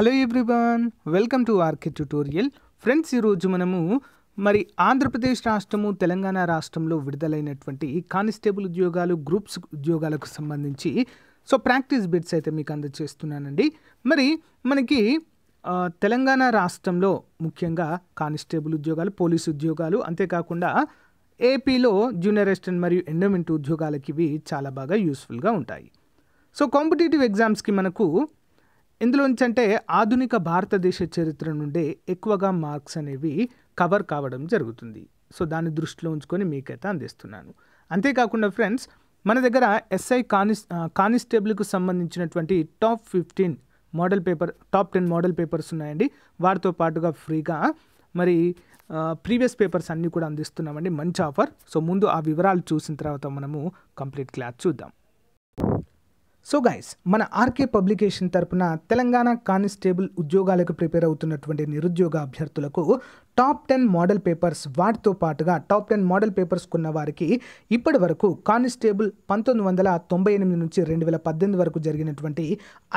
hello everyone welcome to RK tutorial friends ఈరోజు మనము మరి ఆంధ్రప్రదేశ్ రాష్ట్రము తెలంగాణ రాష్ట్రంలో విడుదలైనటువంటి కానిస్టేబుల్ ఉద్యోగాలు గ్రూప్స్ ఉద్యోగాలకు సంబంధించి సో ప్రాక్టీస్ బిట్స్ అయితే మీకు అందజేస్తున్నానండి మరి మనకి తెలంగాణ రాష్ట్రంలో ముఖ్యంగా కానిస్టేబుల్ ఉద్యోగాలు పోలీసు ఉద్యోగాలు అంతేకాకుండా ఏపీలో జూనియర్ అసిస్టెంట్ మరియు ఎండోమెంట్ ఉద్యోగాలకి ఇవి చాలా బాగా యూస్ఫుల్గా ఉంటాయి సో కాంపిటేటివ్ ఎగ్జామ్స్కి మనకు ఇందులో నుంచి అంటే ఆధునిక భారతదేశ చరిత్ర నుండే ఎక్కువగా మార్క్స్ అనేవి కవర్ కావడం జరుగుతుంది సో దాన్ని దృష్టిలో ఉంచుకొని మీకైతే అందిస్తున్నాను అంతేకాకుండా ఫ్రెండ్స్ మన దగ్గర ఎస్ఐ కానిస్ కానిస్టేబుల్కు సంబంధించినటువంటి top fifteen model paper top ten model papers ఉన్నాయండి వారితో పాటుగా ఫ్రీగా మరి ప్రీవియస్ పేపర్స్ అన్నీ కూడా అందిస్తున్నామండి మంచి ఆఫర్ సో ముందు ఆ వివరాలు చూసిన తర్వాత మనము కంప్లీట్ క్లాస్ చూద్దాం సో గైస్ మన ఆర్కే పబ్లికేషన్ తరపున తెలంగాణ కానిస్టేబుల్ ఉద్యోగాలకు ప్రిపేర్ అవుతున్నటువంటి నిరుద్యోగ అభ్యర్థులకు టాప్ టెన్ మోడల్ పేపర్స్ వాటితో పాటుగా టాప్ టెన్ మోడల్ పేపర్స్ కొన్న వారికి ఇప్పటి వరకు కానిస్టేబుల్ పంతొమ్మిది వందల తొంభై ఎనిమిది నుంచి రెండు వేల పద్దెనిమిది వరకు జరిగినటువంటి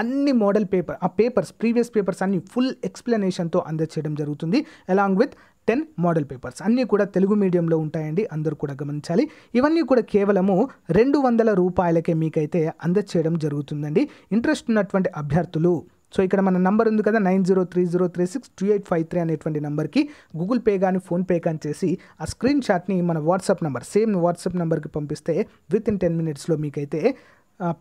అన్ని మోడల్ పేపర్ ఆ పేపర్స్ ప్రీవియస్ పేపర్స్ అన్ని ఫుల్ ఎక్స్ప్లెనేషన్తో అందజేయడం జరుగుతుంది along with ten model papers అన్నీ కూడా తెలుగు మీడియంలో ఉంటాయండి అందరూ కూడా గమనించాలి ఇవన్నీ కూడా కేవలము రెండు వందల రూపాయలకే మీకైతే అందచేయడం జరుగుతుందండి ఇంట్రెస్ట్ ఉన్నటువంటి అభ్యర్థులు సో ఇక్కడ మన నంబర్ ఉంది కదా nine zero three zero three six two eight five three అనేటువంటి నెంబర్కి గూగుల్ పే కానీ ఫోన్పే కానీ చేసి ఆ స్క్రీన్ షాట్ని మన వాట్సాప్ నెంబర్ సేమ్ వాట్సాప్ నెంబర్కి పంపిస్తే విత్ ఇన్ టెన్ మినిట్స్లో మీకైతే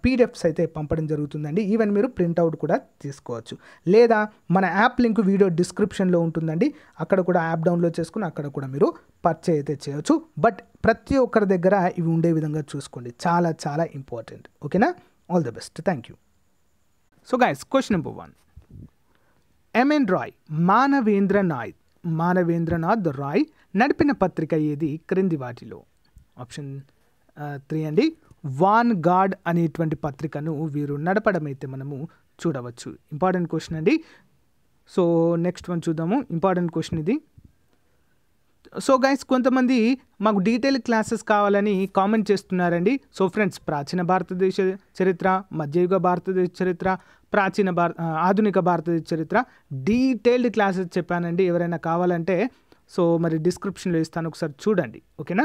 పీడిఎఫ్స్ అయితే పంపడం జరుగుతుందండి ఈవెన్ మీరు ప్రింట్అవుట్ కూడా తీసుకోవచ్చు లేదా మన యాప్ లింక్ వీడియో డిస్క్రిప్షన్లో ఉంటుందండి అక్కడ కూడా యాప్ డౌన్లోడ్ చేసుకుని అక్కడ కూడా మీరు పర్చే అయితే చేయవచ్చు బట్ ప్రతి ఒక్కరి దగ్గర ఇవి ఉండే విధంగా చూసుకోండి చాలా చాలా ఇంపార్టెంట్ ఓకేనా all the best thank you so guys question number one MN Roy Manavendra నాయ్ మానవేంద్రనాథ్ రాయ్ నడిపిన పత్రిక ఏది క్రింది వాటిలో ఆప్షన్ త్రీ uh, అండి వాన్ గాడ్ అనేటువంటి పత్రికను వీరు నడపడం అయితే మనము చూడవచ్చు ఇంపార్టెంట్ క్వశ్చన్ అండి సో నెక్స్ట్ వన్ చూద్దాము ఇంపార్టెంట్ క్వశ్చన్ ఇది సో గైస్ కొంతమంది మాకు డీటెయిల్ క్లాసెస్ కావాలని కామెంట్ చేస్తున్నారండి సో ఫ్రెండ్స్ ప్రాచీన భారతదేశ చరిత్ర మధ్యయుగ భారతదేశ చరిత్ర ప్రాచీన భారత ఆధునిక భారతదేశ చరిత్ర డీటెయిల్డ్ క్లాసెస్ చెప్పానండి ఎవరైనా కావాలంటే సో మరి డిస్క్రిప్షన్లో ఇస్తాను ఒకసారి చూడండి ఓకేనా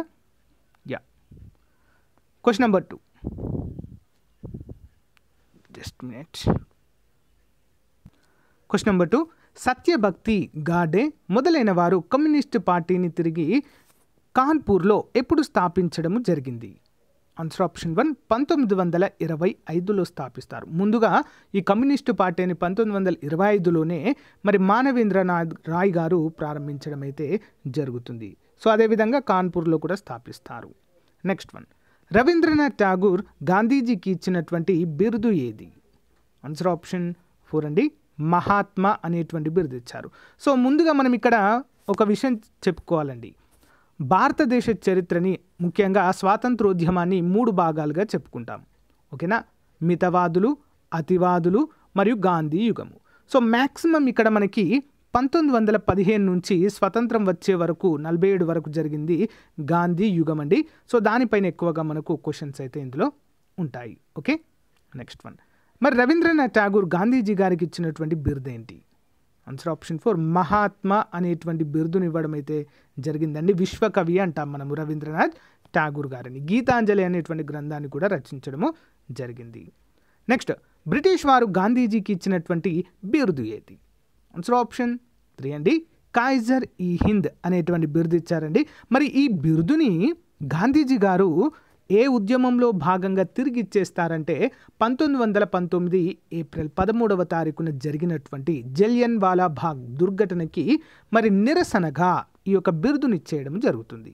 question number two just minute question number two Satyabhakti గాడే మొదలైన వారు కమ్యూనిస్టు పార్టీని తిరిగి కాన్పూర్లో ఎప్పుడు స్థాపించడం జరిగింది ఆన్సర్ ఆప్షన్ వన్ పంతొమ్మిది వందల ఇరవై ఐదులో స్థాపిస్తారు ముందుగా ఈ కమ్యూనిస్టు పార్టీని పంతొమ్మిది వందల ఇరవై ఐదులోనే మరి మానవేంద్రనాథ్ రాయ్ గారు ప్రారంభించడం అయితే జరుగుతుంది సో అదేవిధంగా కాన్పూర్లో కూడా స్థాపిస్తారు నెక్స్ట్ వన్ రవీంద్రనాథ్ ఠాగూర్ గాంధీజీకి ఇచ్చినటువంటి బిరుదు ఏది ఆన్సర్ ఆప్షన్ ఫోర్ అండి మహాత్మా అనేటువంటి బిరుదు ఇచ్చారు సో ముందుగా మనం ఇక్కడ ఒక విషయం చెప్పుకోవాలండి భారతదేశ చరిత్రని ముఖ్యంగా స్వాతంత్రోద్యమాన్ని మూడు భాగాలుగా చెప్పుకుంటాం ఓకేనా మితవాదులు అతివాదులు మరియు గాంధీ యుగము సో మ్యాక్సిమం ఇక్కడ మనకి పంతొమ్మిది వందల పదిహేను నుంచి స్వతంత్రం వచ్చే వరకు నలభై ఏడు వరకు జరిగింది గాంధీ యుగం అండి సో దానిపైన ఎక్కువగా మనకు క్వశ్చన్స్ అయితే ఇందులో ఉంటాయి ఓకే నెక్స్ట్ వన్ మరి రవీంద్రనాథ్ ఠాగూర్ గాంధీజీ గారికి ఇచ్చినటువంటి ఏంటి ఆన్సర్ ఆప్షన్ ఫోర్ మహాత్మా అనేటువంటి ఇవ్వడం అయితే జరిగిందండి విశ్వకవి అంటాం మనము రవీంద్రనాథ్ ఠాగూర్ గారిని గీతాంజలి అనేటువంటి గ్రంథాన్ని కూడా రచించడము జరిగింది నెక్స్ట్ బ్రిటిష్ వారు గాంధీజీకి ఇచ్చినటువంటి బిరుదు ఏది ఆన్సర్ ఆప్షన్ త్రీ అండి కాయిజర్ ఈ హింద్ అనేటువంటి బిరుదు ఇచ్చారండి మరి ఈ బిరుదుని గాంధీజీ గారు ఏ ఉద్యమంలో భాగంగా తిరిగి ఇచ్చేస్తారంటే పంతొమ్మిది వందల పంతొమ్మిది ఏప్రిల్ పదమూడవ తారీఖున జరిగినటువంటి జలియన్ వాలా భాగ్ దుర్ఘటనకి మరి నిరసనగా ఈ యొక్క బిరుదునిచ్చేయడం జరుగుతుంది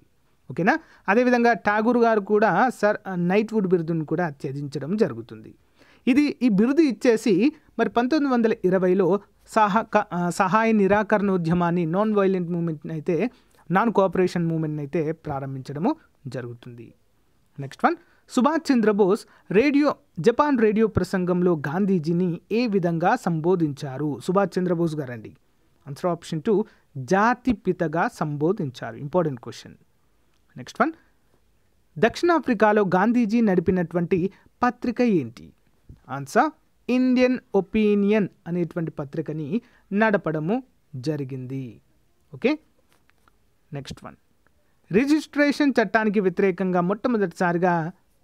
ఓకేనా అదేవిధంగా ఠాగూర్ గారు కూడా సర్ నైట్వుడ్ బిరుదును కూడా త్యజించడం జరుగుతుంది ఇది ఈ బిరుదు ఇచ్చేసి మరి పంతొమ్మిది వందల ఇరవైలో సహ సహాయ నిరాకరణ ఉద్యమాన్ని నాన్ వైలెంట్ మూమెంట్ని అయితే నాన్ కోఆపరేషన్ మూమెంట్ని అయితే ప్రారంభించడము జరుగుతుంది next one Subhash Chandra Bose radio Japan radio ప్రసంగంలో గాంధీజీని ఏ విధంగా సంబోధించారు సుభాష్ చంద్రబోస్ గారండి ఆన్సర్ ఆప్షన్ టూ జాతి పితగా సంబోధించారు ఇంపార్టెంట్ క్వశ్చన్ నెక్స్ట్ వన్ దక్షిణాఫ్రికాలో గాంధీజీ నడిపినటువంటి పత్రిక ఏంటి ఆన్సర్ ఇండియన్ ఒపీనియన్ అనేటువంటి పత్రికని నడపడము జరిగింది ఓకే నెక్స్ట్ వన్ రిజిస్ట్రేషన్ చట్టానికి వ్యతిరేకంగా మొట్టమొదటిసారిగా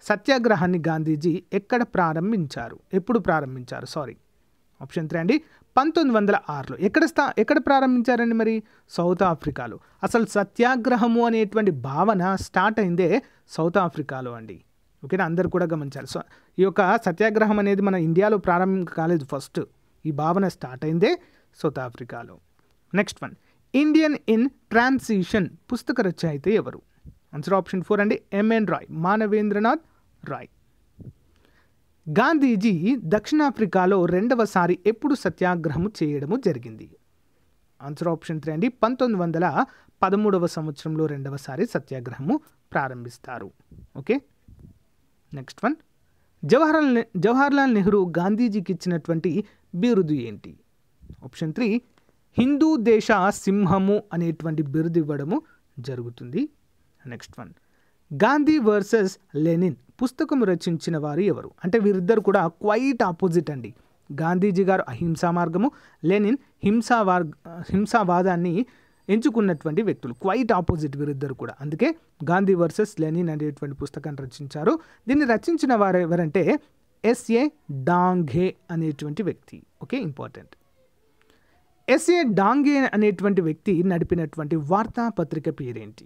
సత్యాగ్రహాన్ని గాంధీజీ ఎక్కడ ప్రారంభించారు ఎప్పుడు ప్రారంభించారు సారీ ఆప్షన్ త్రీ అండి పంతొమ్మిది వందల ఆరులో ఎక్కడ స్థా ఎక్కడ ప్రారంభించారండి మరి సౌత్ ఆఫ్రికాలో అసలు సత్యాగ్రహము అనేటువంటి భావన స్టార్ట్ అయిందే సౌత్ ఆఫ్రికాలో అండి ఓకేనా అందరు కూడా గమనించాలి సో ఈ యొక్క సత్యాగ్రహం అనేది మన ఇండియాలో ప్రారంభం కాలేదు ఫస్ట్ ఈ భావన స్టార్ట్ అయిందే సౌత్ ఆఫ్రికాలో next one Indian in transition పుస్తక రచయిత ఎవరు ఆన్సర్ ఆప్షన్ ఫోర్ అండి ఎంఎన్ రాయ్ మానవేంద్రనాథ్ రాయ్ గాంధీజీ దక్షిణాఫ్రికాలో రెండవసారి ఎప్పుడు సత్యాగ్రహము చేయడము జరిగింది ఆన్సర్ ఆప్షన్ త్రీ అండి పంతొమ్మిది వందల పదమూడవ సంవత్సరంలో రెండవసారి సత్యాగ్రహము ప్రారంభిస్తారు okay next one Jawaharlal Jawaharlal Nehru గాంధీజీకి ఇచ్చినటువంటి బిరుదు ఏంటి ఆప్షన్ త్రీ హిందూ దేశ సింహము అనేటువంటి బిరుదు ఇవ్వడము జరుగుతుంది next one Gandhi versus Lenin పుస్తకం రచించిన వారు ఎవరు అంటే వీరిద్దరు కూడా క్వైట్ ఆపోజిట్ అండి గాంధీజీ గారు అహింసా మార్గము లెనిన్ హింసా వార్ హింసావాదాన్ని ఎంచుకున్నటువంటి వ్యక్తులు క్వైట్ ఆపోజిట్ వీరిద్దరు కూడా అందుకే గాంధీ వర్సెస్ లెనిన్ అనేటువంటి పుస్తకాన్ని రచించారు దీన్ని రచించిన వారు ఎవరంటే ఎస్ఏ డాంఘే అనేటువంటి వ్యక్తి ఓకే ఇంపార్టెంట్ ఎస్ఏ డాంగే అనేటువంటి వ్యక్తి నడిపినటువంటి వార్తాపత్రిక పేరేంటి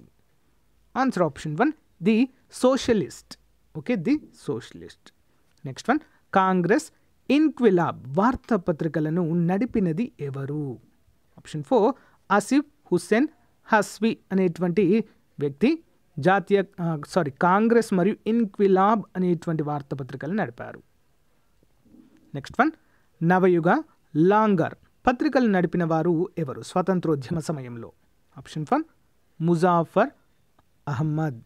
answer option one the socialist okay the socialist next one Congress Inquilab వార్తాపత్రికలను నడిపినది ఎవరు ఆప్షన్ ఫోర్ ఆసిఫ్ హుస్సేన్ హస్వి అనేటువంటి వ్యక్తి జాతీయ సారీ కాంగ్రెస్ మరియు ఇన్క్విలాబ్ అనేటువంటి వార్తాపత్రికలు నడిపారు నెక్స్ట్ వన్ నవయుగ లాంగర్ పత్రికలు నడిపిన వారు ఎవరు స్వతంత్రోద్యమ సమయంలో option one Muzaffar Ahmad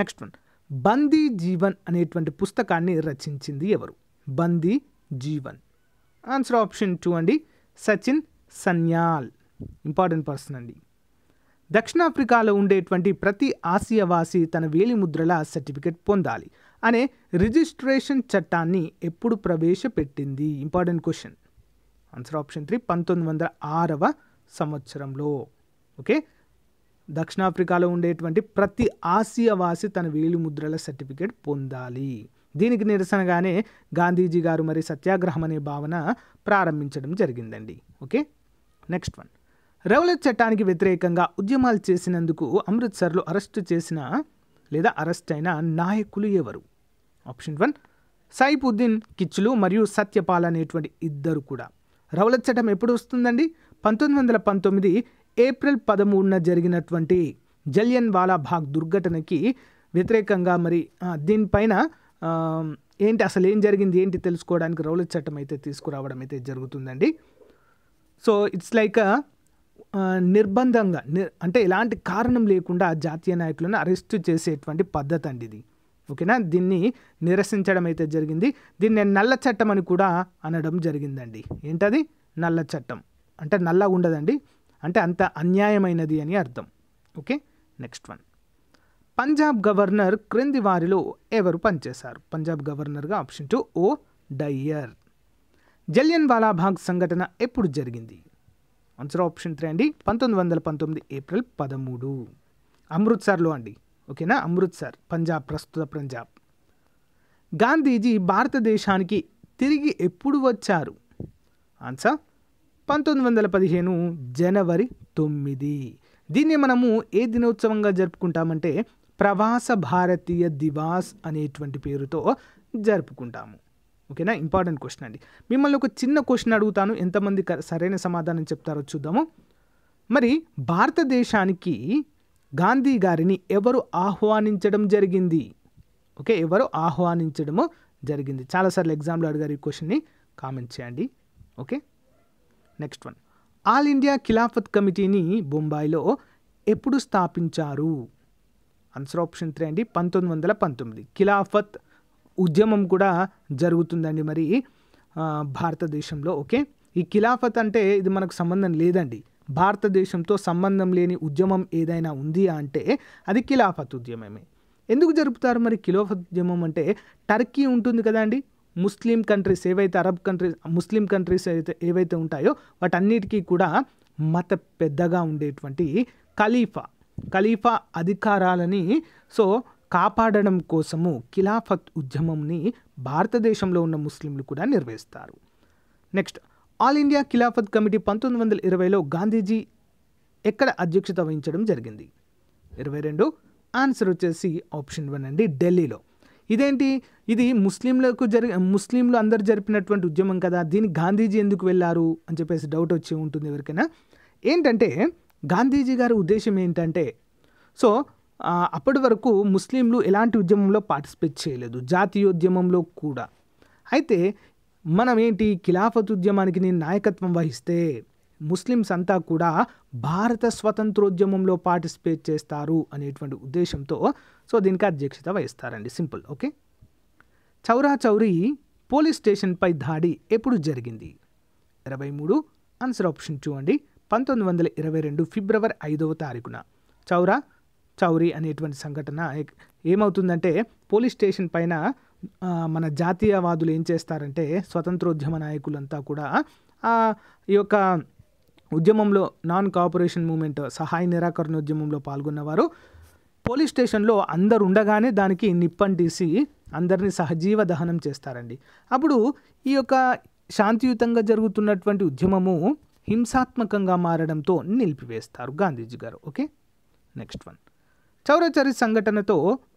next one Bandi Jivan అనేటువంటి పుస్తకాన్ని రచించింది ఎవరు బందీ జీవన్ ఆన్సర్ ఆప్షన్ టూ అండి సచిన్ సన్యాల్ ఇంపార్టెంట్ పర్సన్ అండి దక్షిణాఫ్రికాలో ఉండేటువంటి ప్రతి ఆసియావాసి తన వేలిముద్రల సర్టిఫికెట్ పొందాలి అనే రిజిస్ట్రేషన్ చట్టాన్ని ఎప్పుడు ప్రవేశపెట్టింది important question answer option three పంతొమ్మిది వందల ఆరవ సంవత్సరంలో ఓకే దక్షిణాఫ్రికాలో ఉండేటువంటి ప్రతి ఆసియావాసి తన వేలిముద్రల సర్టిఫికేట్ పొందాలి దీనికి నిరసనగానే గాంధీజీ గారు మరి సత్యాగ్రహం అనే భావన ప్రారంభించడం జరిగిందండి ఓకే నెక్స్ట్ వన్ రెవలెట్ చట్టానికి వ్యతిరేకంగా ఉద్యమాలు చేసినందుకు అమృత్సర్లో అరెస్టు చేసిన లేదా అరెస్ట్ అయిన నాయకులు ఎవరు ఆప్షన్ వన్ సైపుద్దీన్ కిచ్చులు మరియు సత్యపాల్ అనేటువంటి ఇద్దరు కూడా రౌలత్ చట్టం ఎప్పుడు వస్తుందండి పంతొమ్మిది వందల పంతొమ్మిది ఏప్రిల్ పదమూడున జరిగినటువంటి జలియన్ వాలాభాగ్ దుర్ఘటనకి వ్యతిరేకంగా మరి దీనిపైన ఏంటి అసలు ఏం జరిగింది ఏంటి తెలుసుకోవడానికి రౌలత్ చట్టం అయితే తీసుకురావడం అయితే జరుగుతుందండి సో ఇట్స్ లైక్ నిర్బంధంగా అంటే ఎలాంటి కారణం లేకుండా జాతీయ నాయకులను అరెస్టు చేసేటువంటి పద్ధతి అండి ఇది ఓకేనా దీన్ని నిరసించడం అయితే జరిగింది దీన్ని నల్ల చట్టం అని కూడా అనడం జరిగిందండి ఏంటది నల్ల చట్టం అంటే నల్ల ఉండదండి అంటే అంత అన్యాయమైనది అని అర్థం okay next one Punjab governor క్రింది వారిలో ఎవరు పనిచేశారు పంజాబ్ గవర్నర్గా option two O'Dwyer Jallian Walabagh సంఘటన ఎప్పుడు జరిగింది ఆన్సర్ ఆప్షన్ త్రీ అండి పంతొమ్మిది వందల పంతొమ్మిది ఏప్రిల్ పదమూడు అమృత్సర్లో అండి ఓకేనా అమృత్సర్ పంజాబ్ ప్రస్తుత పంజాబ్ గాంధీజీ భారతదేశానికి తిరిగి ఎప్పుడు వచ్చారు ఆన్సర్ పంతొమ్మిది వందల పదిహేను జనవరి తొమ్మిది దీన్ని మనము ఏ దినోత్సవంగా జరుపుకుంటామంటే ప్రవాస భారతీయ దివాస్ అనేటువంటి పేరుతో జరుపుకుంటాము ఓకేనా ఇంపార్టెంట్ క్వశ్చన్ అండి మిమ్మల్ని ఒక చిన్న క్వశ్చన్ అడుగుతాను ఎంతమంది సరైన సమాధానం చెప్తారో చూద్దాము మరి భారతదేశానికి గాంధీ గారిని ఎవరు ఆహ్వానించడం జరిగింది ఓకే ఎవరు ఆహ్వానించడము జరిగింది చాలాసార్లు ఎగ్జామ్లో అడిగారు ఈ క్వశ్చన్ని కామెంట్ చేయండి okay next one all India Khilafat కమిటీని బొంబాయిలో ఎప్పుడు స్థాపించారు ఆన్సర్ ఆప్షన్ త్రీ అండి పంతొమ్మిది వందల పంతొమ్మిది ఖిలాఫత్ ఉద్యమం కూడా జరుగుతుందండి మరి భారతదేశంలో ఓకే ఈ ఖిలాఫత్ అంటే ఇది మనకు సంబంధం లేదండి భారతదేశంతో సంబంధం లేని ఉద్యమం ఏదైనా ఉంది అంటే అది ఖిలాఫత్ ఉద్యమమే ఎందుకు జరుపుతారు మరి ఖిలాఫత్ ఉద్యమం అంటే టర్కీ ఉంటుంది కదండి ముస్లిం కంట్రీస్ ఏవైతే అరబ్ కంట్రీస్ ముస్లిం కంట్రీస్ అయితే ఏవైతే ఉంటాయో వాటన్నిటికీ కూడా మత పెద్దగా ఉండేటువంటి ఖలీఫా ఖలీఫా అధికారాలని సో కాపాడడం కోసము ఖిలాఫత్ ఉద్యమంని భారతదేశంలో ఉన్న ముస్లింలు కూడా నిర్వహిస్తారు next all India Khilafat committee పంతొమ్మిది వందల ఇరవైలో గాంధీజీ ఎక్కడ అధ్యక్షత వహించడం జరిగింది ఇరవై రెండు ఆన్సర్ వచ్చేసి ఆప్షన్ వన్ అండి ఢిల్లీలో ఇదేంటి ఇది ముస్లింలకు జరి ముస్లింలు అందరు జరిపినటువంటి ఉద్యమం కదా దీని గాంధీజీ ఎందుకు వెళ్ళారు అని చెప్పేసి డౌట్ వచ్చి ఉంటుంది ఎవరికైనా ఏంటంటే గాంధీజీ గారి ఉద్దేశం ఏంటంటే సో అప్పటి వరకు ముస్లింలు ఎలాంటి ఉద్యమంలో పార్టిసిపేట్ చేయలేదు జాతీయోద్యమంలో కూడా అయితే మనం ఏంటి ఖిలాఫత్ ఉద్యమానికి నేను నాయకత్వం వహిస్తే ముస్లిమ్స్ అంతా కూడా భారత స్వతంత్రోద్యమంలో పార్టిసిపేట్ చేస్తారు అనేటువంటి ఉద్దేశంతో సో దీనికి అధ్యక్షత వహిస్తారండి simple okay Chaura Chauri police స్టేషన్పై దాడి ఎప్పుడు జరిగింది ఇరవై మూడు ఆన్సర్ ఆప్షన్ చూడండి పంతొమ్మిది వందల ఇరవై రెండు ఫిబ్రవరి ఐదవ తారీఖున చౌరా చౌరీ అనేటువంటి సంఘటన ఏమవుతుందంటే పోలీస్ స్టేషన్ పైన మన జాతీయవాదులు ఏం చేస్తారంటే స్వతంత్రోద్యమ నాయకులంతా కూడా ఈ యొక్క ఉద్యమంలో నాన్ కాపరేషన్ మూమెంట్ సహాయ నిరాకరణ ఉద్యమంలో పాల్గొన్నవారు పోలీస్ స్టేషన్లో అందరు ఉండగానే దానికి నిప్పంటీసి అందరినీ సహజీవ దహనం చేస్తారండి అప్పుడు ఈ యొక్క శాంతియుతంగా జరుగుతున్నటువంటి ఉద్యమము హింసాత్మకంగా మారడంతో నిలిపివేస్తారు గాంధీజీ గారు ఓకే నెక్స్ట్ వన్ చౌరచరి సంఘటనతో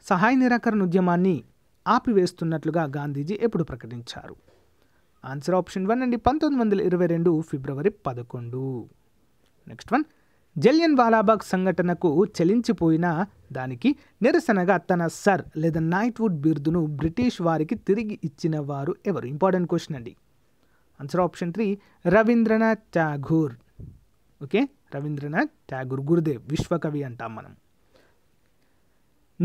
సహాయ నిరాకరణ ఉద్యమాన్ని ఆపివేస్తున్నట్లుగా గాంధీజీ ఎప్పుడు ప్రకటించారు ఆన్సర్ ఆప్షన్ వన్ అండి పంతొమ్మిది వందల ఇరవై రెండు ఫిబ్రవరి పదకొండు నెక్స్ట్ వన్ జలియన్ వాలాబాగ్ సంఘటనకు చెలించిపోయిన దానికి నిరసనగా తన సర్ లేదా నైట్వుడ్ బిరుదును బ్రిటిష్ వారికి తిరిగి ఇచ్చిన వారు ఎవరు ఇంపార్టెంట్ క్వశ్చన్ అండి answer option three Rabindranath Tagore okay Rabindranath Tagore Gurudev విశ్వకవి అంటాం మనం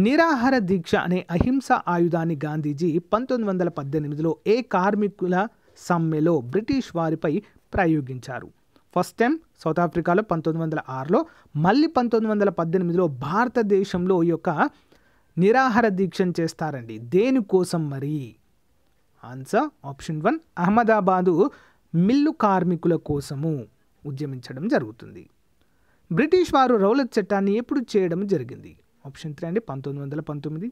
నిరాహార దీక్ష అనే అహింస ఆయుధాన్ని గాంధీజీ పంతొమ్మిది వందల పద్దెనిమిదిలో ఏ కార్మికుల సమ్మెలో బ్రిటిష్ వారిపై ప్రయోగించారు ఫస్ట్ టైం సౌత్ ఆఫ్రికాలో పంతొమ్మిది వందల ఆరులో మళ్ళీ పంతొమ్మిది వందల పద్దెనిమిదిలో భారతదేశంలో ఈ యొక్క నిరాహార దీక్షను చేస్తారండి దేనికోసం మరి answer option one Ahmedabad mill కార్మికుల కోసము ఉద్యమించడం జరుగుతుంది బ్రిటిష్ వారు రౌలత్ చట్టాన్ని ఎప్పుడు చేయడం జరిగింది ఆప్షన్ త్రీ అండి పంతొమ్మిది వందల పంతొమ్మిది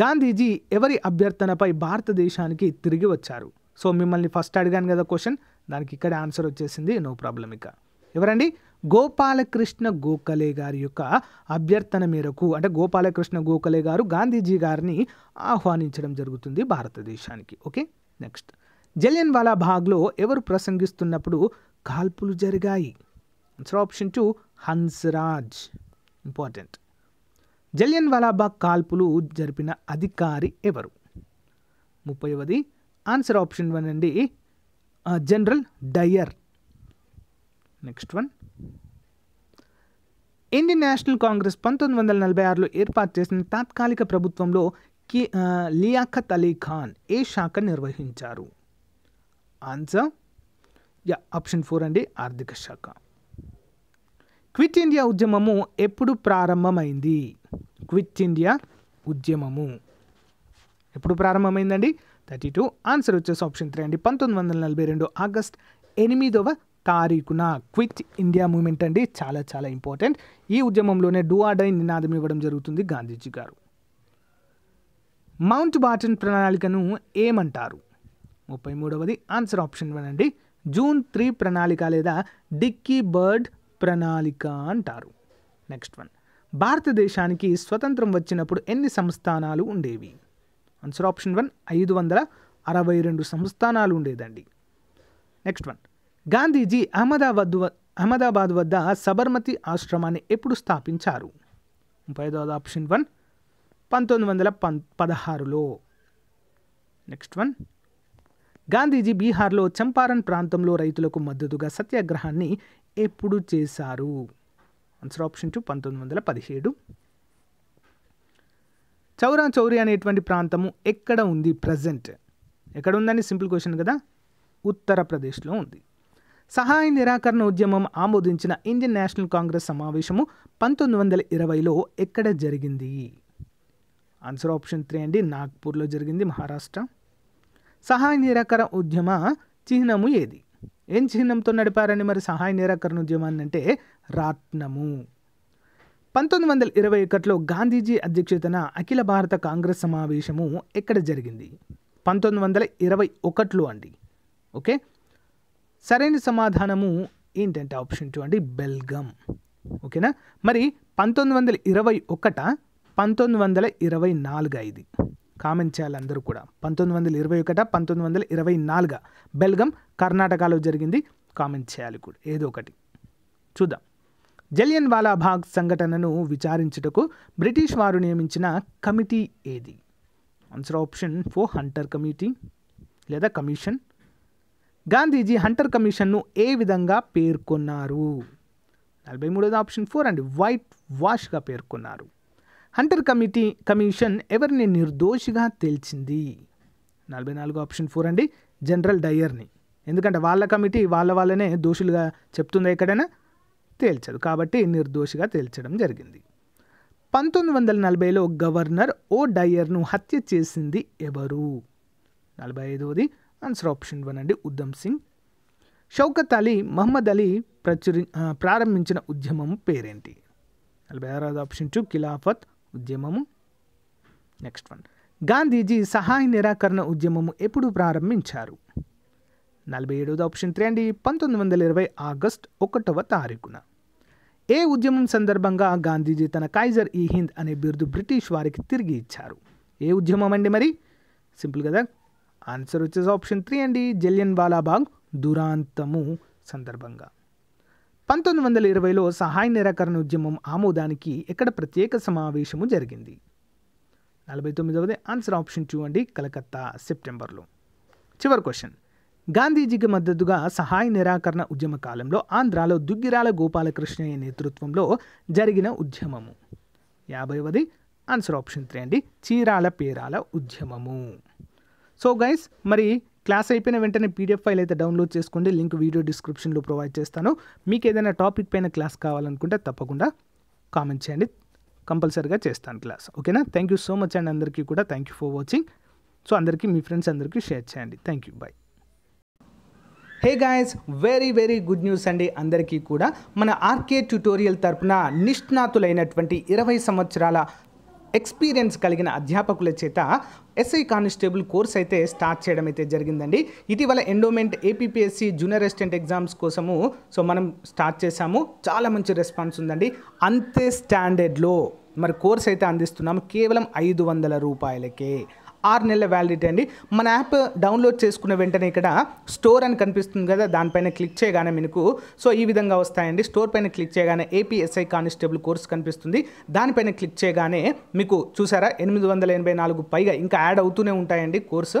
గాంధీజీ ఎవరి అభ్యర్థనపై భారతదేశానికి తిరిగి వచ్చారు సో మిమ్మల్ని ఫస్ట్ అడిగాను కదా క్వశ్చన్ దానికి ఇక్కడ ఆన్సర్ వచ్చేసింది నో ప్రాబ్లం ఇక ఎవరండి గోపాలకృష్ణ గోఖలే గారి యొక్క అభ్యర్థన మేరకు అంటే గోపాలకృష్ణ గోఖలే గారు గాంధీజీ గారిని ఆహ్వానించడం జరుగుతుంది భారతదేశానికి ఓకే నెక్స్ట్ జలియన్ వాలా భాగ్లో ఎవరు ప్రసంగిస్తున్నప్పుడు కాల్పులు జరిగాయి answer option two Hansraj important Jallian Walabagh కాల్పులు జరిపిన అధికారి ఎవరు ముప్పైవది ఆన్సర్ ఆప్షన్ వన్ అండి general Dyer next one Indian national Congress పంతొమ్మిది వందల నలభై ఆరులో ఏర్పాటు చేసిన తాత్కాలిక ప్రభుత్వంలో కి లియాఖత్ అలీ ఖాన్ ఏ శాఖ నిర్వహించారు ఆన్సర్ యా ఆప్షన్ ఫోర్ అండి ఆర్థిక శాఖ క్విట్ ఇండియా ఉద్యమము ఎప్పుడు ప్రారంభమైంది క్విట్ ఇండియా ఉద్యమము ఎప్పుడు ప్రారంభమైందండి థర్టీ టూ ఆన్సర్ వచ్చేసి ఆప్షన్ త్రీ అండి పంతొమ్మిది వందల నలభై రెండు ఆగస్ట్ ఎనిమిదవ తారీఖున క్విట్ ఇండియా మూమెంట్ అండి చాలా చాలా ఇంపార్టెంట్ ఈ ఉద్యమంలోనే డూఆడై నినాదం ఇవ్వడం జరుగుతుంది గాంధీజీ గారు మౌంట్ బాటన్ ప్రణాళికను ఏమంటారు ముప్పై మూడవది ఆన్సర్ ఆప్షన్ వన్ అండి జూన్ త్రీ ప్రణాళిక లేదా డిక్కీ బర్డ్ ప్రణాళిక అంటారు నెక్స్ట్ వన్ భారతదేశానికి స్వతంత్రం వచ్చినప్పుడు ఎన్ని సంస్థానాలు ఉండేవి ఆన్సర్ ఆప్షన్ వన్ ఐదు వందల అరవై రెండు సంస్థానాలు ఉండేదండి నెక్స్ట్ వన్ గాంధీజీ అహ్మదాబాద్ అహ్మదాబాద్ వద్ద సబర్మతి ఆశ్రమాన్ని ఎప్పుడు స్థాపించారు ముప్పై ఆప్షన్ వన్ పంతొమ్మిది వందల పం పదహారులో నెక్స్ట్ వన్ గాంధీజీ బీహార్లో చంపారన్ ప్రాంతంలో రైతులకు మద్దతుగా సత్యాగ్రహాన్ని ఎప్పుడు చేశారు ఆన్సర్ ఆప్షన్ టూ పంతొమ్మిది వందల పదిహేడు చౌరా చౌరి అనేటువంటి ప్రాంతము ఎక్కడ ఉంది ప్రజెంట్ ఎక్కడ ఉందని సింపుల్ క్వశ్చన్ కదా ఉత్తరప్రదేశ్లో ఉంది సహాయ నిరాకరణ ఉద్యమం ఆమోదించిన ఇండియన్ నేషనల్ కాంగ్రెస్ సమావేశము పంతొమ్మిది వందల ఇరవైలో ఎక్కడ జరిగింది ఆన్సర్ ఆప్షన్ త్రీ అండి నాగ్పూర్లో జరిగింది మహారాష్ట్ర సహాయ నిరాకరణ ఉద్యమ చిహ్నము ఏది ఏం చిహ్నంతో నడిపారని మరి సహాయ నిరాకరణ ఉద్యమాన్ని అంటే రాట్నము పంతొమ్మిది వందల ఇరవై ఒకటిలో గాంధీజీ అధ్యక్షతన అఖిల భారత కాంగ్రెస్ సమావేశము ఎక్కడ జరిగింది పంతొమ్మిది వందల ఇరవై ఒకటిలో అండి ఓకే సరైన సమాధానము ఏంటంటే ఆప్షన్ టూ అండి బెల్గమ్ ఓకేనా మరి పంతొమ్మిది వందల ఇరవై ఒకట పంతొమ్మిది వందల ఇరవై నాలుగు ఐదు కామెంట్ చేయాలి అందరూ కూడా పంతొమ్మిది వందల ఇరవై ఒకట పంతొమ్మిది వందల ఇరవై నాలుగు బెల్గం కర్ణాటకలో జరిగింది కామెంట్ చేయాలి కూడా ఏదో ఒకటి చూద్దాం జలియన్ వాలాబాగ్ సంఘటనను విచారించుటకు బ్రిటిష్ వారు నియమించిన కమిటీ ఏది answer option four Hunter committee లేదా కమిషన్ గాంధీజీ హంటర్ కమిషన్ను ఏ విధంగా పేర్కొన్నారు నలభై మూడోది ఆప్షన్ ఫోర్ అండ్ వైట్ వాష్గా పేర్కొన్నారు హంటర్ కమిటీ కమిషన్ ఎవరిని నిర్దోషిగా తేల్చింది నలభై నాలుగు ఆప్షన్ ఫోర్ అండి జనరల్ డయర్ని ఎందుకంటే వాళ్ళ కమిటీ వాళ్ళ వాళ్ళనే దోషులుగా చెప్తుందా ఎక్కడైనా తేల్చదు కాబట్టి నిర్దోషిగా తేల్చడం జరిగింది పంతొమ్మిది వందల నలభైలో గవర్నర్ ఓ డయర్ను హత్య చేసింది ఎవరు నలభై ఐదవది ఆన్సర్ ఆప్షన్ వన్ అండి ఉద్దమ్ సింగ్ షౌకత్ అలీ మహమ్మద్ అలీ ప్రచురి ప్రారంభించిన ఉద్యమం పేరేంటి నలభై ఆరవది ఆప్షన్ టూ ఖిలాఫత్ ఉద్యమము నెక్స్ట్ వన్ గాంధీజీ సహాయ నిరాకరణ ఉద్యమము ఎప్పుడు ప్రారంభించారు నలభై ఏడవది ఆప్షన్ త్రీ అండి పంతొమ్మిది వందల ఇరవై ఆగస్ట్ ఒకటవ తారీఖున ఏ ఉద్యమం సందర్భంగా గాంధీజీ తన కైజర్ ఈ హింద్ అనే బిరుదు బ్రిటిష్ వారికి తిరిగి ఇచ్చారు ఏ ఉద్యమం అండి మరి సింపుల్ కదా ఆన్సర్ వచ్చేసి ఆప్షన్ త్రీ అండి జలియన్ వాలాబాగ్ దురాంతము సందర్భంగా పంతొమ్మిది వందల ఇరవైలో సహాయ నిరాకరణ ఉద్యమం ఆమోదానికి ఇక్కడ ప్రత్యేక సమావేశము జరిగింది నలభై తొమ్మిదవది ఆన్సర్ ఆప్షన్ టూ అండి కలకత్తా సెప్టెంబర్లో చివరి క్వశ్చన్ గాంధీజీకి మద్దతుగా సహాయ నిరాకరణ ఉద్యమ కాలంలో ఆంధ్రాలో దుగ్గిరాల గోపాలకృష్ణయ్య నేతృత్వంలో జరిగిన ఉద్యమము యాభైవది ఆన్సర్ ఆప్షన్ త్రీ అండి చీరాల పేరాల ఉద్యమము సో గైస్ మరి క్లాస్ అయిపోయిన వెంటనే పీడిఎఫ్ ఫైల్ అయితే డౌన్లోడ్ చేసుకోండి లింక్ వీడియో డిస్క్రిప్షన్లో ప్రొవైడ్ చేస్తాను మీకు ఏదైనా టాపిక్ పైన క్లాస్ కావాలనుకుంటే తప్పకుండా కామెంట్ చేయండి కంపల్సరీగా చేస్తాను క్లాస్ ఓకేనా thank you so much and అందరికీ కూడా thank you for watching so అందరికీ మీ ఫ్రెండ్స్ అందరికీ షేర్ చేయండి thank you bye hey guys very very good news అండి అందరికీ కూడా మన ఆర్కే ట్యుటోరియల్ తరపున నిష్ణాతులైనటువంటి ఇరవై సంవత్సరాల ఎక్స్పీరియన్స్ కలిగిన అధ్యాపకుల చేత ఎస్ఐ కానిస్టేబుల్ కోర్స్ అయితే స్టార్ట్ చేయడం అయితే జరిగిందండి ఇటీవల endowment APPSC junior assistant exams కోసము సో మనం స్టార్ట్ చేశాము చాలా మంచి రెస్పాన్స్ ఉందండి అంతే స్టాండర్డ్లో మరి కోర్స్ అయితే అందిస్తున్నాము కేవలం ఐదు వందల రూపాయలకే ఆరు నెలల వ్యాలిడిటీ అండి మన యాప్ డౌన్లోడ్ చేసుకున్న వెంటనే ఇక్కడ స్టోర్ అని కనిపిస్తుంది కదా దానిపైన క్లిక్ చేయగానే మీకు సో ఈ విధంగా వస్తాయండి స్టోర్ పైన క్లిక్ చేయగానే ఏపీఎస్ఐ కానిస్టేబుల్ కోర్స్ కనిపిస్తుంది దానిపైన క్లిక్ చేయగానే మీకు చూసారా ఎనిమిది వందల ఎనభై నాలుగు పైగా ఇంకా యాడ్ అవుతూనే ఉంటాయండి కోర్సు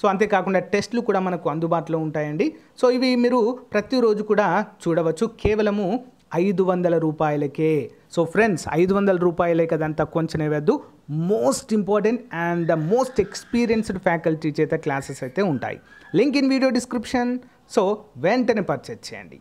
సో అంతేకాకుండా టెస్ట్లు కూడా మనకు అందుబాటులో ఉంటాయండి సో ఇవి మీరు ప్రతిరోజు కూడా చూడవచ్చు కేవలము ఐదు వందల రూపాయలకే సో ఫ్రెండ్స్ ఐదు వందల రూపాయలే కదా అని తక్కువ అంచనా వద్దు most important and most experienced faculty చేత క్లాసెస్ అయితే ఉంటాయి link in video description so వెంటనే పర్చేజ్ చేయండి